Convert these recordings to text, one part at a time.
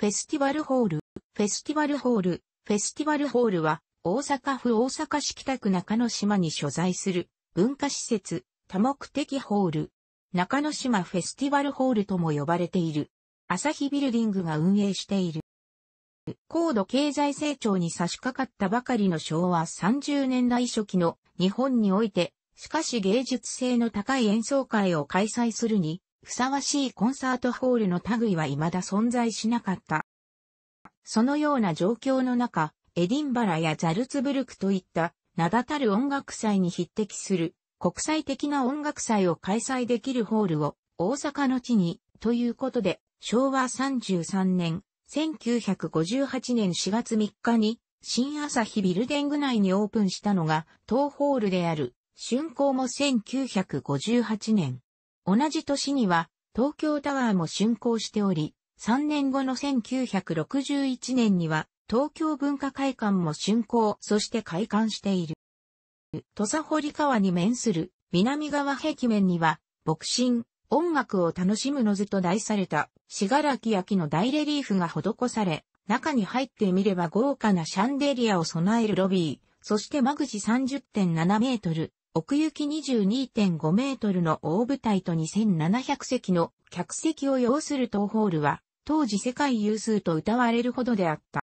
フェスティバルホール、フェスティバルホール、フェスティバルホールは、大阪府大阪市北区中之島に所在する文化施設、多目的ホール。中之島フェスティバルホールとも呼ばれている。朝日ビルディングが運営している。高度経済成長に差し掛かったばかりの昭和30年代初期の日本において、しかし芸術性の高い演奏会を開催するに、ふさわしいコンサートホールの類は未だ存在しなかった。そのような状況の中、エディンバラやザルツブルクといった名だたる音楽祭に匹敵する国際的な音楽祭を開催できるホールを大阪の地にということで昭和33年1958年4月3日に新朝日ビルディング内にオープンしたのが当ホールである春光も1958年同じ年には東京タワーも竣工しており、3年後の1961年には東京文化会館も竣工、そして開館している。土佐堀川に面する南側壁面には、牧神、音楽を楽しむの図と題された、しがらき焼きの大レリーフが施され、中に入ってみれば豪華なシャンデリアを備えるロビー、そして間口30.7メートル、奥行き22.5メートルの大舞台と2700席の客席を要する当ホールは、当時世界有数と歌われるほどであった。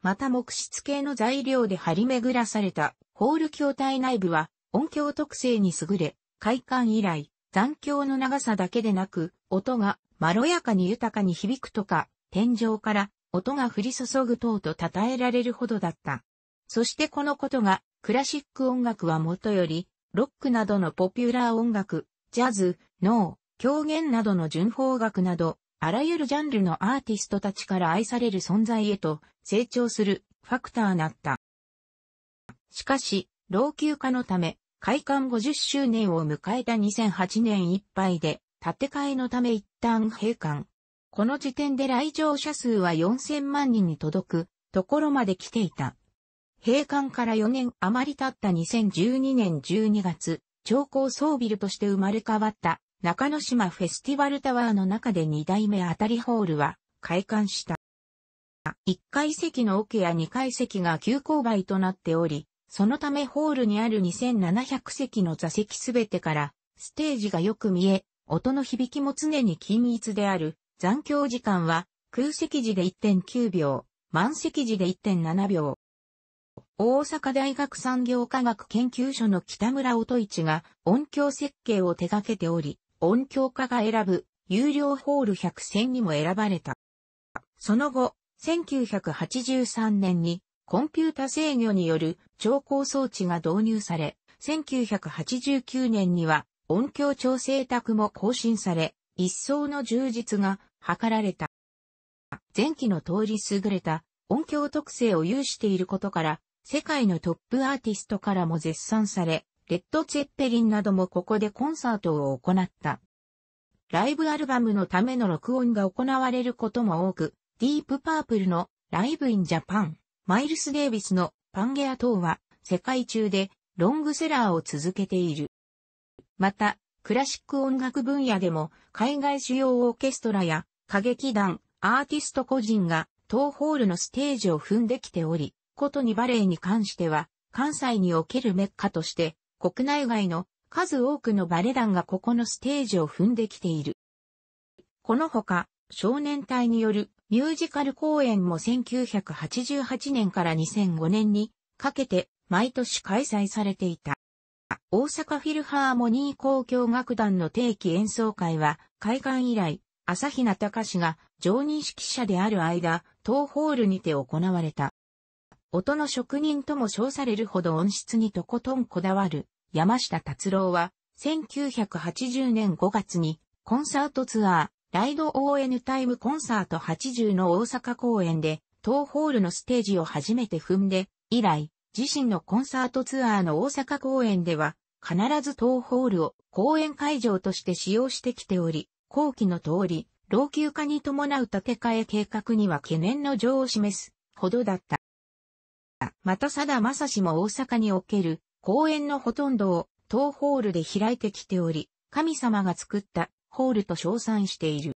また木質系の材料で張り巡らされたホール筐体内部は音響特性に優れ、開館以来残響の長さだけでなく音がまろやかに豊かに響くとか天井から音が降り注ぐ等と称えられるほどだった。そしてこのことがクラシック音楽はもとより、ロックなどのポピュラー音楽、ジャズ、ノー、狂言などの純法学など、あらゆるジャンルのアーティストたちから愛される存在へと成長するファクターなった。しかし、老朽化のため、開館50周年を迎えた2008年いっぱいで、建て替えのため一旦閉館。この時点で来場者数は4000万人に届くところまで来ていた。閉館から4年余り経った2012年12月、超高層ビルとして生まれ変わった中之島フェスティバルタワーの中で2代目当たりホールは開館した。1階席の桶や2階席が急勾配となっており、そのためホールにある2700席の座席すべてからステージがよく見え、音の響きも常に均一である残響時間は空席時で1.9秒、満席時で1.7秒、大阪大学産業科学研究所の北村音一が音響設計を手掛けており、音響家が選ぶ有料ホール100選にも選ばれた。その後、1983年にコンピュータ制御による調光装置が導入され、1989年には音響調整卓も更新され、一層の充実が図られた。前期の通り優れた音響特性を有していることから、世界のトップアーティストからも絶賛され、レッド・ツェッペリンなどもここでコンサートを行った。ライブアルバムのための録音が行われることも多く、ディープパープルのライブインジャパン、マイルス・デイビスのパンゲア等は世界中でロングセラーを続けている。また、クラシック音楽分野でも海外主要オーケストラや歌劇団、アーティスト個人が当ホールのステージを踏んできており、ことにバレエに関しては、関西におけるメッカとして、国内外の数多くのバレエ団がここのステージを踏んできている。このほか、少年隊によるミュージカル公演も1988年から2005年にかけて毎年開催されていた。大阪フィルハーモニー交響楽団の定期演奏会は、開館以来、朝日奈隆が常任指揮者である間、東ホールにて行われた。音の職人とも称されるほど音質にとことんこだわる山下達郎は、1980年5月にコンサートツアー、ライド ON タイムコンサート80の大阪公演で、東ホールのステージを初めて踏んで、以来、自身のコンサートツアーの大阪公演では、必ず東ホールを公演会場として使用してきており、後期の通り、老朽化に伴う建て替え計画には懸念の情を示すほどだった。また佐田正史も大阪における公演のほとんどを当ホールで開いてきており、神様が作ったホールと称賛している。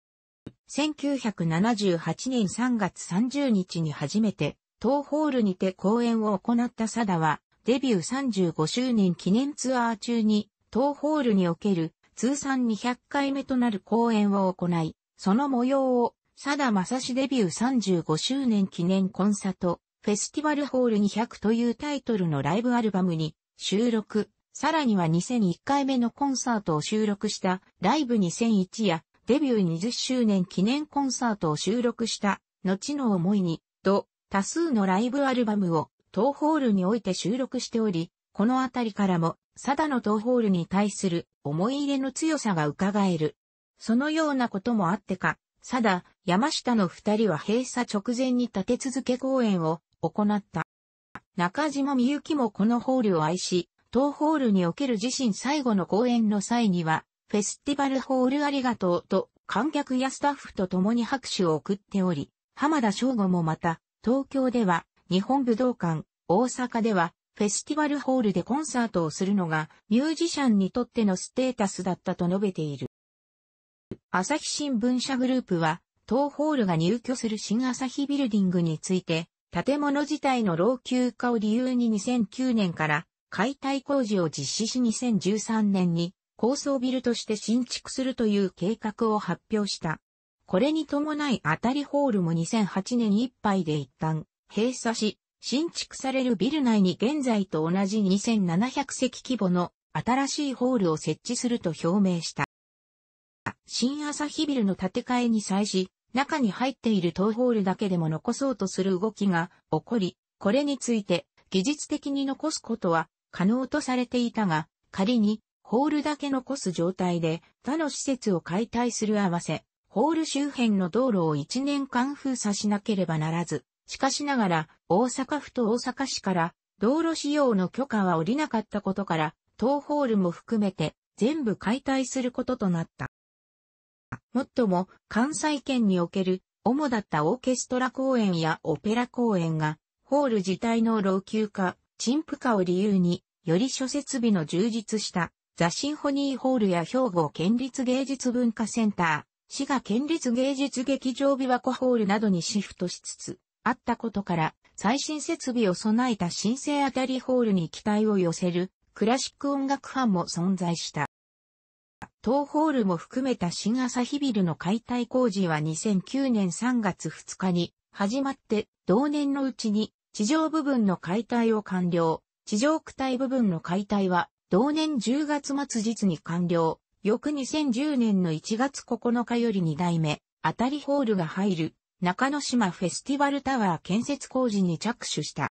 1978年3月30日に初めて当ホールにて公演を行った佐田は、デビュー35周年記念ツアー中に当ホールにおける通算200回目となる公演を行い、その模様を、佐田正史デビュー35周年記念コンサート、フェスティバルホール200というタイトルのライブアルバムに収録、さらには2001回目のコンサートを収録したライブ2001やデビュー20周年記念コンサートを収録した後の思いにと多数のライブアルバムを東ホールにおいて収録しており、このあたりからも、サダの東ホールに対する思い入れの強さが伺える。そのようなこともあってか、サダ、山下の二人は閉鎖直前に立て続け公演を行った。中島みゆきもこのホールを愛し、当ホールにおける自身最後の公演の際には、フェスティバルホールありがとうと観客やスタッフと共に拍手を送っており、浜田省吾もまた、東京では日本武道館、大阪ではフェスティバルホールでコンサートをするのがミュージシャンにとってのステータスだったと述べている。朝日新聞社グループは、当ホールが入居する新朝日ビルディングについて、建物自体の老朽化を理由に2009年から解体工事を実施し2013年に高層ビルとして新築するという計画を発表した。これに伴い当たりホールも2008年いっぱいで一旦閉鎖し、新築されるビル内に現在と同じ2700席規模の新しいホールを設置すると表明した。新朝日ビルの建て替えに際し、中に入っているトーホールだけでも残そうとする動きが起こり、これについて技術的に残すことは可能とされていたが、仮にホールだけ残す状態で他の施設を解体する合わせ、ホール周辺の道路を1年間封鎖しなければならず、しかしながら大阪府と大阪市から道路使用の許可は下りなかったことから、東ホールも含めて全部解体することとなった。もっとも、関西圏における、主だったオーケストラ公演やオペラ公演が、ホール自体の老朽化、陳腐化を理由に、より諸設備の充実したザ・シンフォニーホールや兵庫県立芸術文化センター、滋賀県立芸術劇場琵琶湖ホールなどにシフトしつつ、あったことから、最新設備を備えた新生あたりホールに期待を寄せる、クラシック音楽班も存在した。東ホールも含めた新朝日ビルの解体工事は2009年3月2日に始まって同年のうちに地上部分の解体を完了。地上区体部分の解体は同年10月末日に完了。翌2010年の1月9日より2代目、あたりホールが入る中野島フェスティバルタワー建設工事に着手した。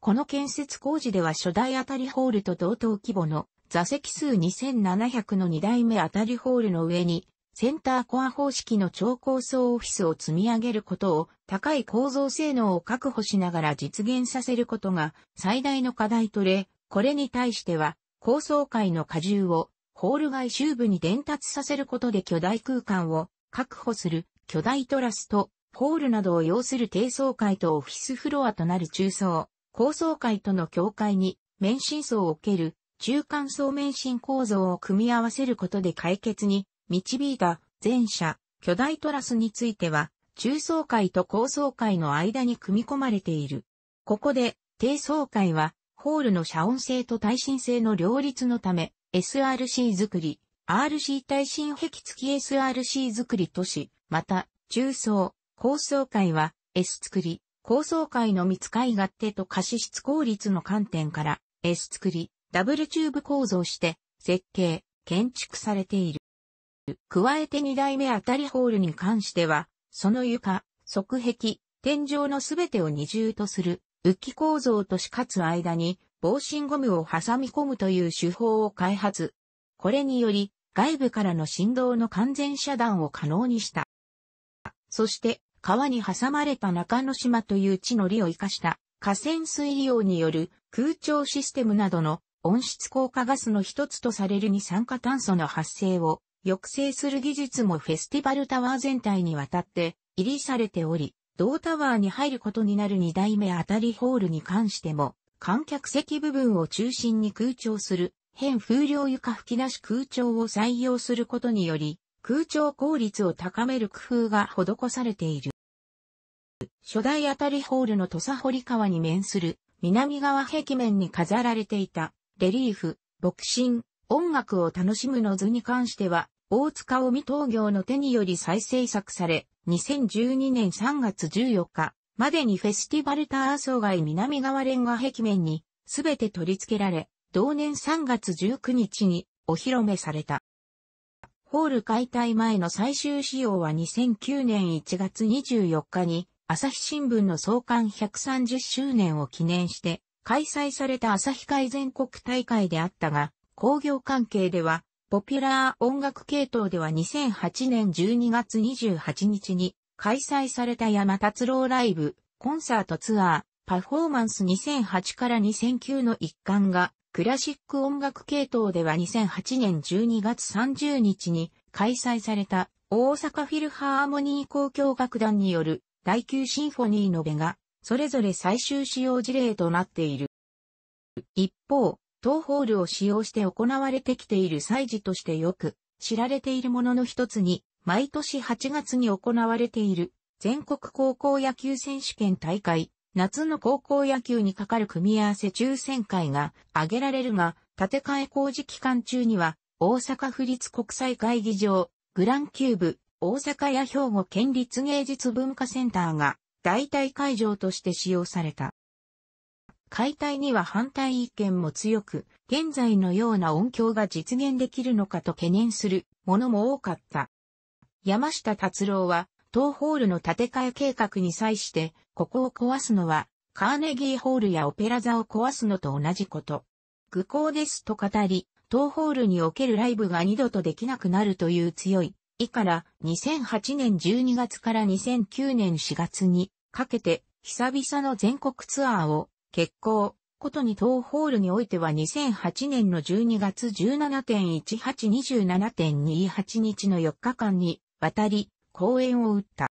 この建設工事では初代あたりホールと同等規模の座席数2700の2代目当たりホールの上に、センターコア方式の超高層オフィスを積み上げることを高い構造性能を確保しながら実現させることが最大の課題とれ、これに対しては高層階の荷重をホール外周部に伝達させることで巨大空間を確保する巨大トラスト、ホールなどを要する低層階とオフィスフロアとなる中層、高層階との境界に免震層を受ける中間層免震構造を組み合わせることで解決に導いた前者巨大トラスについては中層階と高層階の間に組み込まれている。ここで低層階はホールの遮音性と耐震性の両立のため SRC 作り、RC 耐震壁付き SRC 作りとし、また中層、高層階は S 作り、高層階の密会合手と可視室効率の観点から S 作り、ダブルチューブ構造して設計、建築されている。加えて2代目当たりホールに関しては、その床、側壁、天井のすべてを二重とする浮き構造としかつ間に防振ゴムを挟み込むという手法を開発。これにより外部からの振動の完全遮断を可能にした。そして川に挟まれた中之島という地の利を生かした河川水利用による空調システムなどの温室効果ガスの一つとされる二酸化炭素の発生を抑制する技術もフェスティバルタワー全体にわたって入りされており、同タワーに入ることになる二代目あたりホールに関しても、観客席部分を中心に空調する、変風量床吹き出し空調を採用することにより、空調効率を高める工夫が施されている。初代あたりホールの土佐堀川に面する南側壁面に飾られていたレリーフ、牧ク音楽を楽しむの図に関しては、大塚尾美東業の手により再制作され、2012年3月14日までにフェスティバルターアソ南側レンガ壁面にすべて取り付けられ、同年3月19日にお披露目された。ホール解体前の最終仕様は2009年1月24日に朝日新聞の創刊130周年を記念して開催された旭会全国大会であったが、工業関係では、ポピュラー音楽系統では2008年12月28日に開催された山達郎ライブ、コンサートツアー、パフォーマンス2008から2009の一環が、クラシック音楽系統では2008年12月30日に開催された大阪フィルハーモニー交響楽団による第9シンフォニーのベガそれぞれ最終使用事例となっている。一方、東ホールを使用して行われてきている祭事としてよく知られているものの一つに、毎年8月に行われている全国高校野球選手権大会、夏の高校野球にかかる組み合わせ抽選会が挙げられるが、建て替え工事期間中には、大阪府立国際会議場、グランキューブ、大阪や兵庫県立芸術文化センターが代替会場として使用された。解体には反対意見も強く、現在のような音響が実現できるのかと懸念するものも多かった。山下達郎は、当ホールの建て替え計画に際して、ここを壊すのは、カーネギーホールやオペラ座を壊すのと同じこと。愚行ですと語り、当ホールにおけるライブが二度とできなくなるという強い以から2008年12月から2009年4月にかけて久々の全国ツアーを決行。ことに東ホールにおいては2008年の12月17.1827.28日の4日間に渡り公演を打った。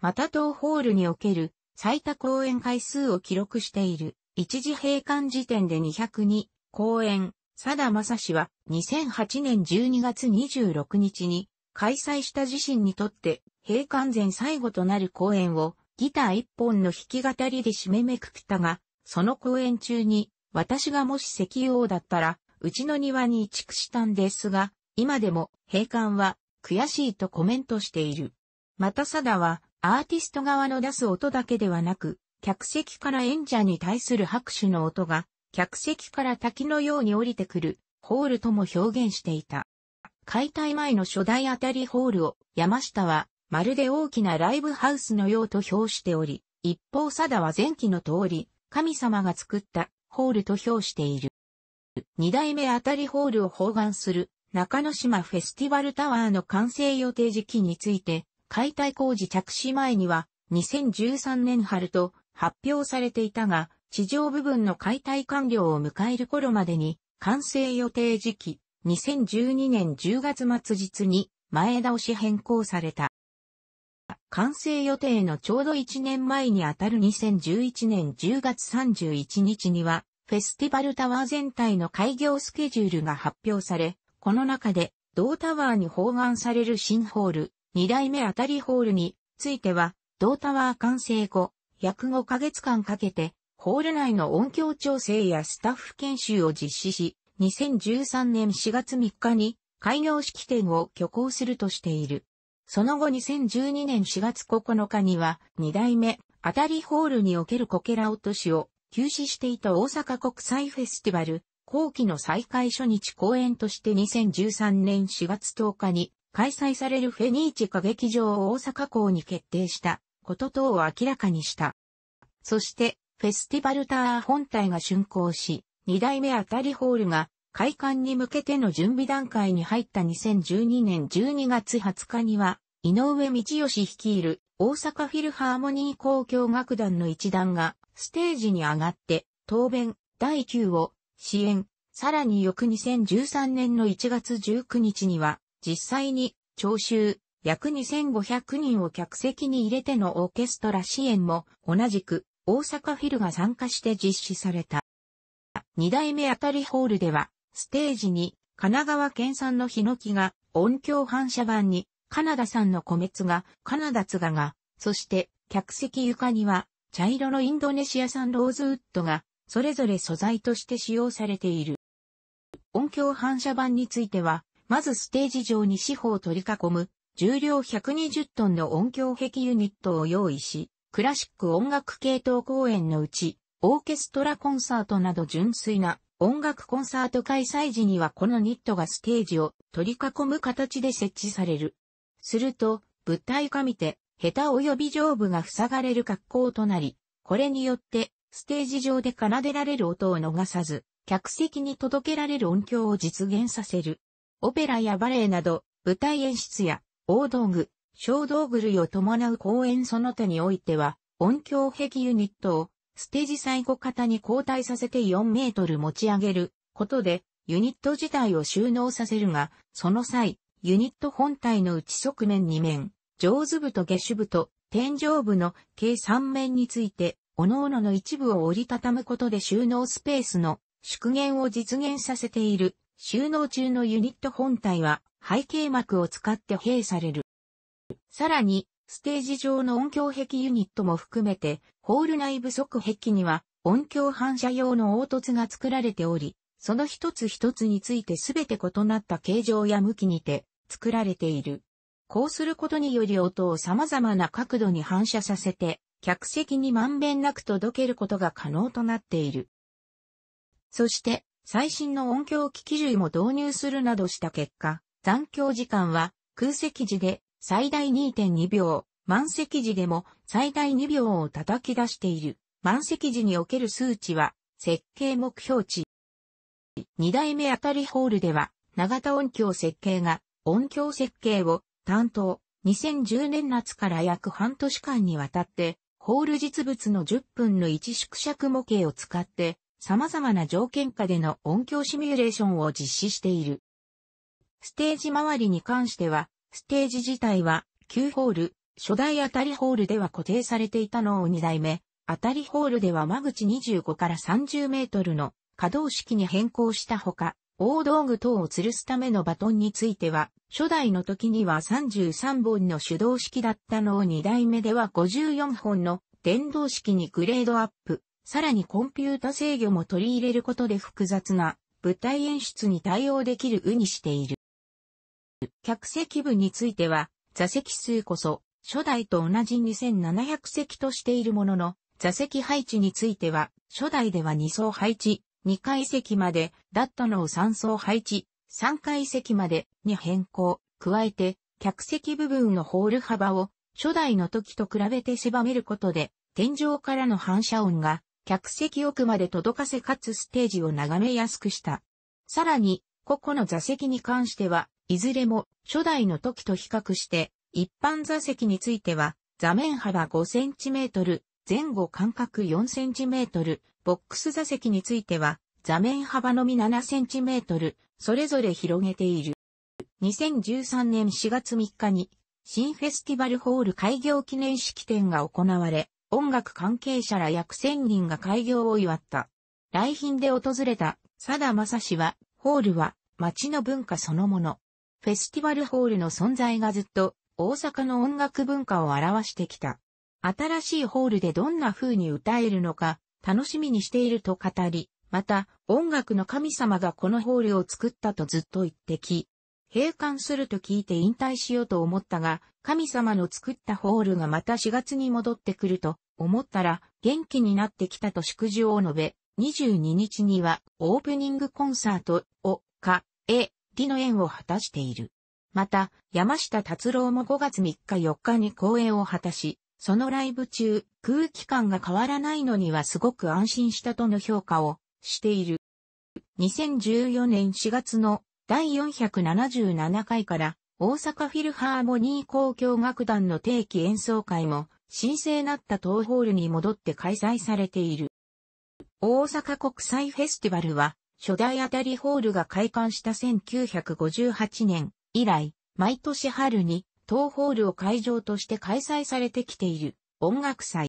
また東ホールにおける最多公演回数を記録している一時閉館時点で202公演、佐田正氏は2008年12月26日に開催した自身にとって、閉館前最後となる公演を、ギター一本の弾き語りで締めめくったが、その公演中に、私がもし石王だったら、うちの庭に移築したんですが、今でも閉館は悔しいとコメントしている。またサダは、アーティスト側の出す音だけではなく、客席から演者に対する拍手の音が、客席から滝のように降りてくる、ホールとも表現していた。解体前の初代あたりホールを山下はまるで大きなライブハウスのようと評しており、一方貞は前期の通り、神様が作ったホールと評している。二代目あたりホールを包含する中之島フェスティバルタワーの完成予定時期について、解体工事着手前には2013年春と発表されていたが、地上部分の解体完了を迎える頃までに完成予定時期2012年10月末日に前倒し変更された。完成予定のちょうど1年前にあたる2011年10月31日には、フェスティバルタワー全体の開業スケジュールが発表され、この中で、同タワーに包含される新ホール、2代目あたりホールについては、同タワー完成後、約5ヶ月間かけて、ホール内の音響調整やスタッフ研修を実施し、2013年4月3日に開業式典を挙行するとしている。その後2012年4月9日には、2代目、当たりホールにおけるコケラ落としを休止していた大阪国際フェスティバル、後期の再開初日公演として2013年4月10日に開催されるフェニーチ歌劇場を大阪港に決定したこと等を明らかにした。そして、フェスティバルタワー本体が竣工し、2代目あたりホールが開館に向けての準備段階に入った2012年12月20日には、井上道義率いる大阪フィルハーモニー交響楽団の一団がステージに上がって答弁第9を支援。さらに翌2013年の1月19日には実際に聴衆約2500人を客席に入れてのオーケストラ支援も同じく大阪フィルが参加して実施された。二代目あたりホールでは、ステージに神奈川県産のヒノキが音響反射板に、カナダ産の米ツが、カナダ津賀が、そして客席床には茶色のインドネシア産ローズウッドが、それぞれ素材として使用されている。音響反射板については、まずステージ上に四方を取り囲む、重量120トンの音響壁ユニットを用意し、クラシック音楽系統公演のうち、オーケストラコンサートなど純粋な音楽コンサート開催時にはこのニットがステージを取り囲む形で設置される。すると、物体が見て、ヘタ及び上部が塞がれる格好となり、これによって、ステージ上で奏でられる音を逃さず、客席に届けられる音響を実現させる。オペラやバレエなど、舞台演出や、大道具、小道具類を伴う公演その他においては、音響壁ユニットを、ステージ最後型に交代させて4メートル持ち上げることで、ユニット自体を収納させるが、その際、ユニット本体の内側面2面、上図部と下手部と天井部の計3面について、各々の一部を折りたたむことで収納スペースの縮減を実現させている収納中のユニット本体は背景膜を使って閉される。さらに、ステージ上の音響壁ユニットも含めてホール内部側壁には音響反射用の凹凸が作られており、その一つ一つについて全て異なった形状や向きにて作られている。こうすることにより音を様々な角度に反射させて、客席にまんべんなく届けることが可能となっている。そして、最新の音響機器類も導入するなどした結果、残響時間は空席時で最大2.2秒、満席時でも最大2秒を叩き出している。満席時における数値は設計目標値。二代目あたりホールでは長田音響設計が音響設計を担当。2010年夏から約半年間にわたって、ホール実物の10分の1縮尺模型を使って、様々な条件下での音響シミュレーションを実施している。ステージ周りに関しては、ステージ自体は9ホール、初代当たりホールでは固定されていたのを2代目、当たりホールでは間口25から30メートルの可動式に変更したほか、大道具等を吊るすためのバトンについては、初代の時には33本の手動式だったのを2代目では54本の電動式にグレードアップ、さらにコンピュータ制御も取り入れることで複雑な舞台演出に対応できるうにしている。客席部については、座席数こそ初代と同じ2700席としているものの、座席配置については、初代では2層配置、2階席までだったのを3層配置、3階席までに変更。加えて、客席部分のホール幅を初代の時と比べて狭めることで、天井からの反射音が客席奥まで届かせかつステージを眺めやすくした。さらに、個々の座席に関しては、いずれも初代の時と比較して一般座席については、座面幅 5cm、前後間隔 4cm、ボックス座席については、座面幅のみ 7cm、それぞれ広げている。2013年4月3日に、新フェスティバルホール開業記念式典が行われ、音楽関係者ら約1000人が開業を祝った。来賓で訪れた、佐田正氏は、ホールは、街の文化そのもの。フェスティバルホールの存在がずっと大阪の音楽文化を表してきた。新しいホールでどんな風に歌えるのか、楽しみにしていると語り、また、音楽の神様がこのホールを作ったとずっと言ってき、閉館すると聞いて引退しようと思ったが、神様の作ったホールがまた4月に戻ってくると思ったら、元気になってきたと祝辞を述べ、22日にはオープニングコンサートを、か、え、りの縁を果たしている。また、山下達郎も5月3日4日に公演を果たし、そのライブ中、空気感が変わらないのにはすごく安心したとの評価をしている。2014年4月の第477回から大阪フィルハーモニー交響楽団の定期演奏会も神聖なった東ホールに戻って開催されている。大阪国際フェスティバルは初代あたりホールが開館した1958年以来、毎年春に東ホールを会場として開催されてきている音楽祭。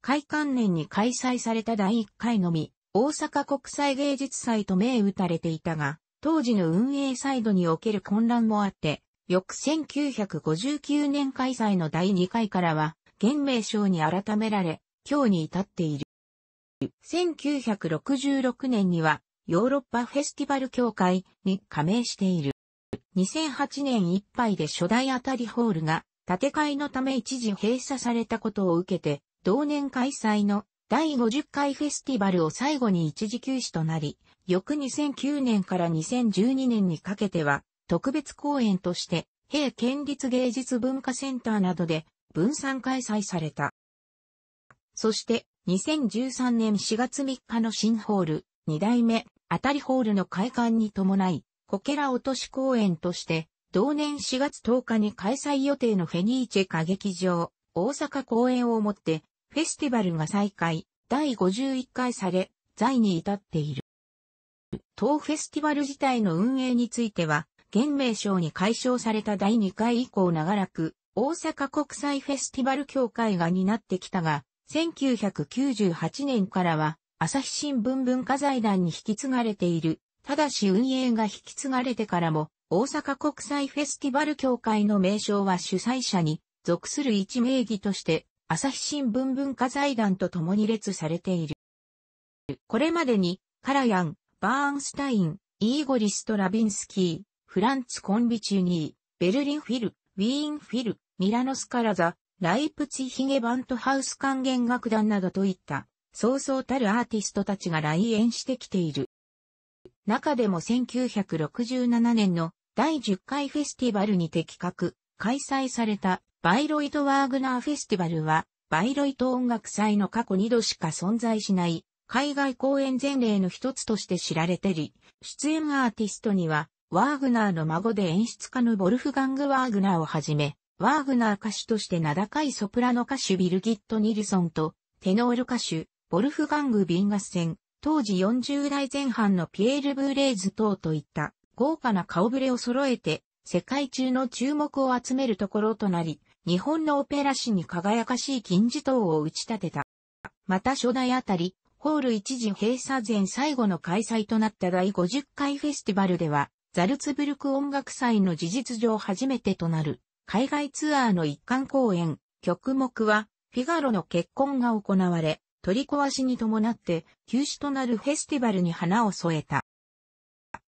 開館年に開催された第1回のみ、大阪国際芸術祭と銘打たれていたが、当時の運営サイドにおける混乱もあって、翌1959年開催の第2回からは、現名称に改められ、今日に至っている。1966年には、ヨーロッパフェスティバル協会に加盟している。2008年いっぱいで初代あたりホールが建て替えのため一時閉鎖されたことを受けて、同年開催の第50回フェスティバルを最後に一時休止となり、翌2009年から2012年にかけては、特別公演として、平県立芸術文化センターなどで分散開催された。そして、2013年4月3日の新ホール、2代目、あたりホールの開館に伴い、コケラ落とし公演として、同年4月10日に開催予定のフェニーチェ歌劇場、大阪公演をもって、フェスティバルが再開、第51回され、在に至っている。当フェスティバル自体の運営については、現名称に解消された第2回以降長らく、大阪国際フェスティバル協会が担ってきたが、1998年からは、朝日新聞文化財団に引き継がれているただし運営が引き継がれてからも、大阪国際フェスティバル協会の名称は主催者に属する一名義として、朝日新聞文化財団と共に列されている。これまでに、カラヤン、バーンスタイン、イーゴリスト・ラビンスキー、フランツ・コンビチュニー、ベルリン・フィル、ウィーン・フィル、ミラノスカラザ、ライプツィヒゲバントハウス管弦楽団などといった、そうそうたるアーティストたちが来園してきている。中でも1967年の第10回フェスティバルに的確開催されたバイロイト・ワーグナーフェスティバルは、バイロイト音楽祭の過去2度しか存在しない、海外公演前例の一つとして知られてり、出演アーティストには、ワーグナーの孫で演出家のボルフガング・ワーグナーをはじめ、ワーグナー歌手として名高いソプラノ歌手ビルギット・ニルソンと、テノール歌手、ボルフガング・ビンガスセン、当時40代前半のピエール・ブーレーズ等といった豪華な顔ぶれを揃えて世界中の注目を集めるところとなり、日本のオペラ史に輝かしい金字塔を打ち立てた。また初代あたり、ホール一時閉鎖前最後の開催となった第50回フェスティバルでは、ザルツブルク音楽祭の事実上初めてとなる、海外ツアーの一貫公演、曲目は、フィガロの結婚が行われ、取り壊しに伴って休止となるフェスティバルに花を添えた。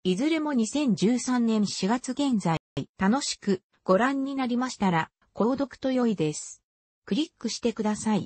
いずれも2013年4月現在、楽しくご覧になりましたら、購読と良いです。クリックしてください。